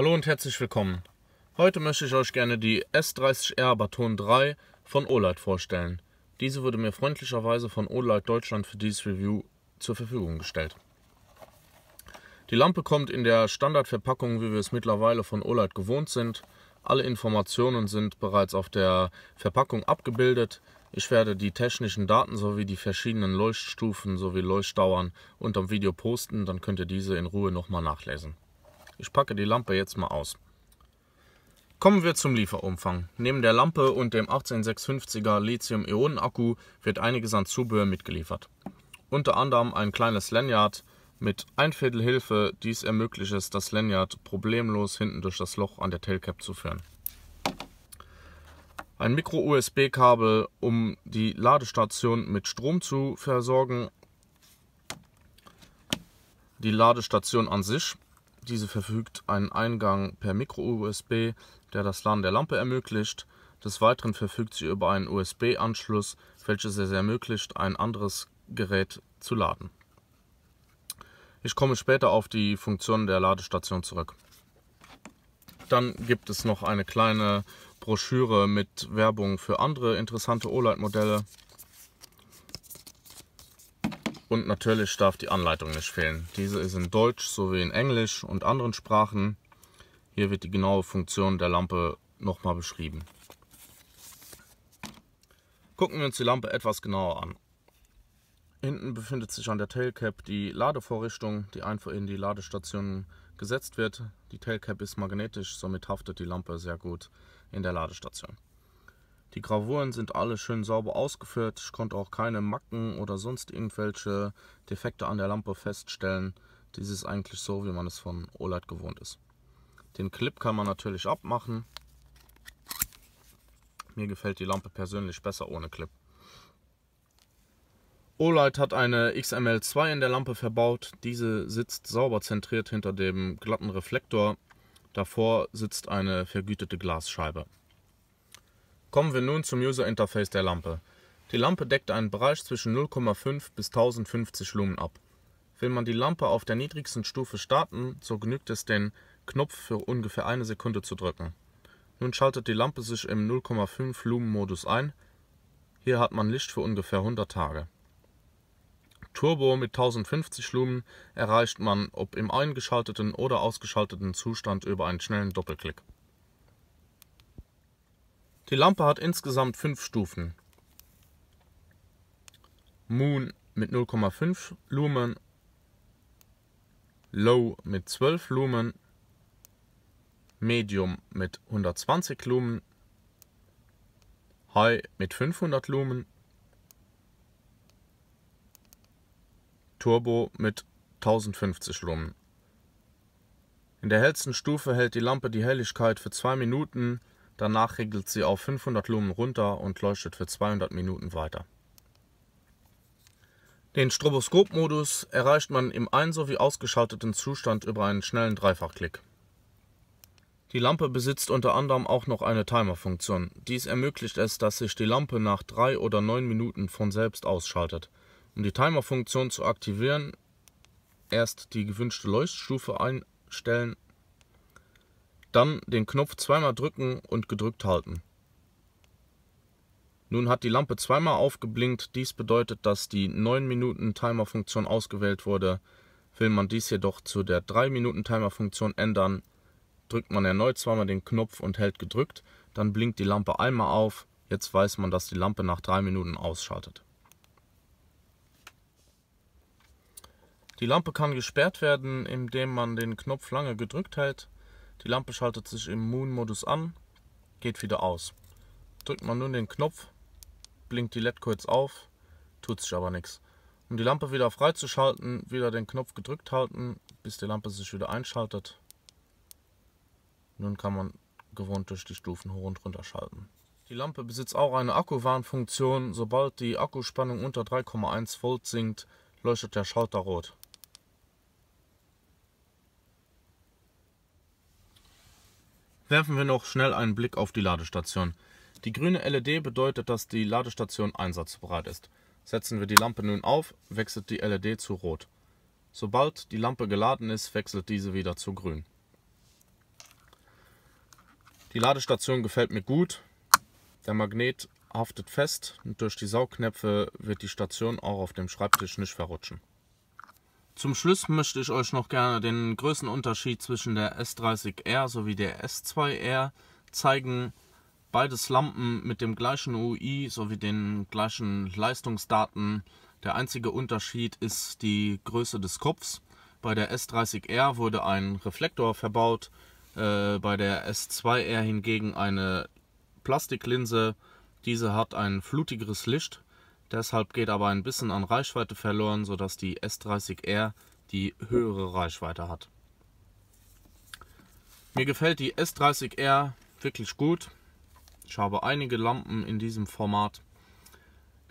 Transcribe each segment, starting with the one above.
Hallo und herzlich willkommen. Heute möchte ich euch gerne die S30R Baton 3 von Olight e vorstellen. Diese wurde mir freundlicherweise von Olight e Deutschland für dieses Review zur Verfügung gestellt. Die Lampe kommt in der Standardverpackung, wie wir es mittlerweile von Olight e gewohnt sind. Alle Informationen sind bereits auf der Verpackung abgebildet. Ich werde die technischen Daten sowie die verschiedenen Leuchtstufen sowie Leuchtdauern unterm Video posten, dann könnt ihr diese in Ruhe nochmal nachlesen. Ich packe die Lampe jetzt mal aus. Kommen wir zum Lieferumfang. Neben der Lampe und dem 18650er Lithium-Ionen-Akku wird einiges an Zubehör mitgeliefert. Unter anderem ein kleines Lanyard mit ein Viertel Hilfe, dies ermöglicht es, das Lanyard problemlos hinten durch das Loch an der Tailcap zu führen. Ein Micro-USB-Kabel, um die Ladestation mit Strom zu versorgen. Die Ladestation an sich diese verfügt einen Eingang per Micro-USB, der das Laden der Lampe ermöglicht. Des Weiteren verfügt sie über einen USB-Anschluss, welches es ermöglicht, ein anderes Gerät zu laden. Ich komme später auf die Funktion der Ladestation zurück. Dann gibt es noch eine kleine Broschüre mit Werbung für andere interessante OLED-Modelle. Und natürlich darf die Anleitung nicht fehlen. Diese ist in Deutsch sowie in Englisch und anderen Sprachen. Hier wird die genaue Funktion der Lampe nochmal beschrieben. Gucken wir uns die Lampe etwas genauer an. Hinten befindet sich an der Tailcap die Ladevorrichtung, die einfach in die Ladestation gesetzt wird. Die Tailcap ist magnetisch, somit haftet die Lampe sehr gut in der Ladestation. Die Gravuren sind alle schön sauber ausgeführt. Ich konnte auch keine Macken oder sonst irgendwelche Defekte an der Lampe feststellen. Dies ist eigentlich so, wie man es von OLED gewohnt ist. Den Clip kann man natürlich abmachen. Mir gefällt die Lampe persönlich besser ohne Clip. OLED hat eine XML2 in der Lampe verbaut. Diese sitzt sauber zentriert hinter dem glatten Reflektor. Davor sitzt eine vergütete Glasscheibe. Kommen wir nun zum User Interface der Lampe. Die Lampe deckt einen Bereich zwischen 0,5 bis 1050 Lumen ab. Will man die Lampe auf der niedrigsten Stufe starten, so genügt es den Knopf für ungefähr eine Sekunde zu drücken. Nun schaltet die Lampe sich im 0,5 Lumen Modus ein. Hier hat man Licht für ungefähr 100 Tage. Turbo mit 1050 Lumen erreicht man, ob im eingeschalteten oder ausgeschalteten Zustand, über einen schnellen Doppelklick. Die Lampe hat insgesamt fünf Stufen. Moon mit 0,5 Lumen, Low mit 12 Lumen, Medium mit 120 Lumen, High mit 500 Lumen, Turbo mit 1050 Lumen. In der hellsten Stufe hält die Lampe die Helligkeit für 2 Minuten Danach regelt sie auf 500 Lumen runter und leuchtet für 200 Minuten weiter. Den Stroboskop-Modus erreicht man im ein- sowie ausgeschalteten Zustand über einen schnellen Dreifachklick. Die Lampe besitzt unter anderem auch noch eine Timer-Funktion. Dies ermöglicht es, dass sich die Lampe nach drei oder neun Minuten von selbst ausschaltet. Um die Timer-Funktion zu aktivieren, erst die gewünschte Leuchtstufe einstellen dann den Knopf zweimal drücken und gedrückt halten. Nun hat die Lampe zweimal aufgeblinkt. Dies bedeutet, dass die 9 Minuten Timer Funktion ausgewählt wurde. Will man dies jedoch zu der 3 Minuten Timer Funktion ändern, drückt man erneut zweimal den Knopf und hält gedrückt. Dann blinkt die Lampe einmal auf. Jetzt weiß man, dass die Lampe nach 3 Minuten ausschaltet. Die Lampe kann gesperrt werden, indem man den Knopf lange gedrückt hält. Die Lampe schaltet sich im Moon-Modus an, geht wieder aus. Drückt man nun den Knopf, blinkt die LED kurz auf, tut sich aber nichts. Um die Lampe wieder freizuschalten, wieder den Knopf gedrückt halten, bis die Lampe sich wieder einschaltet. Nun kann man gewohnt durch die Stufen hoch und runter schalten. Die Lampe besitzt auch eine Akkuwarnfunktion. Sobald die Akkuspannung unter 3,1 Volt sinkt, leuchtet der Schalter rot. Werfen wir noch schnell einen Blick auf die Ladestation. Die grüne LED bedeutet, dass die Ladestation einsatzbereit ist. Setzen wir die Lampe nun auf, wechselt die LED zu rot. Sobald die Lampe geladen ist, wechselt diese wieder zu grün. Die Ladestation gefällt mir gut. Der Magnet haftet fest und durch die Saugknöpfe wird die Station auch auf dem Schreibtisch nicht verrutschen. Zum Schluss möchte ich euch noch gerne den Größenunterschied zwischen der S30R sowie der S2R zeigen. Beides Lampen mit dem gleichen UI sowie den gleichen Leistungsdaten. Der einzige Unterschied ist die Größe des Kopfs. Bei der S30R wurde ein Reflektor verbaut, äh, bei der S2R hingegen eine Plastiklinse. Diese hat ein flutigeres Licht, Deshalb geht aber ein bisschen an Reichweite verloren, sodass die S30R die höhere Reichweite hat. Mir gefällt die S30R wirklich gut. Ich habe einige Lampen in diesem Format.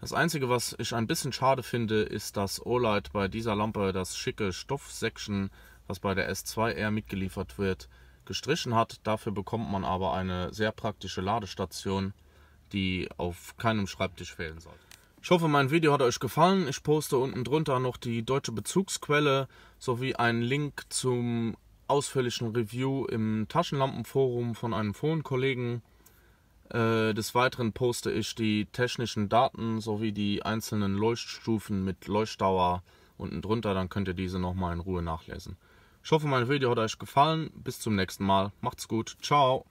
Das einzige, was ich ein bisschen schade finde, ist, dass Olight e bei dieser Lampe das schicke Stoffsection, was bei der S2R mitgeliefert wird, gestrichen hat. Dafür bekommt man aber eine sehr praktische Ladestation, die auf keinem Schreibtisch fehlen sollte. Ich hoffe, mein Video hat euch gefallen. Ich poste unten drunter noch die deutsche Bezugsquelle sowie einen Link zum ausführlichen Review im Taschenlampenforum von einem Forenkollegen. Äh, des Weiteren poste ich die technischen Daten sowie die einzelnen Leuchtstufen mit Leuchtdauer unten drunter. Dann könnt ihr diese nochmal in Ruhe nachlesen. Ich hoffe, mein Video hat euch gefallen. Bis zum nächsten Mal. Macht's gut. Ciao.